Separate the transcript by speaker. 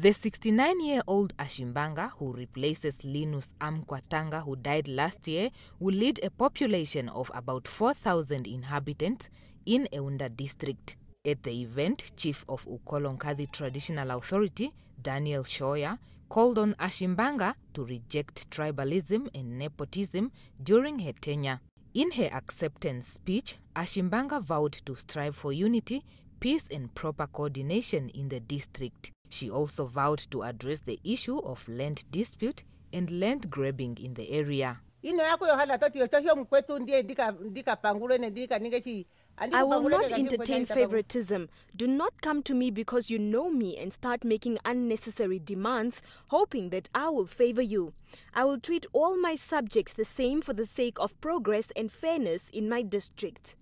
Speaker 1: The 69 year old Ashimbanga, who replaces Linus Amkwatanga, who died last year, will lead a population of about 4,000 inhabitants in Eunda district. At the event, Chief of Ukolonkathi Traditional Authority, Daniel Shoya, called on Ashimbanga to reject tribalism and nepotism during her tenure. In her acceptance speech, Ashimbanga vowed to strive for unity peace and proper coordination in the district. She also vowed to address the issue of land dispute and land
Speaker 2: grabbing in the area.
Speaker 3: I will not entertain
Speaker 2: favoritism. Do not come to me because you know me and start making unnecessary demands, hoping that I will favor you. I will treat all my subjects the same for the sake of progress and fairness in my district.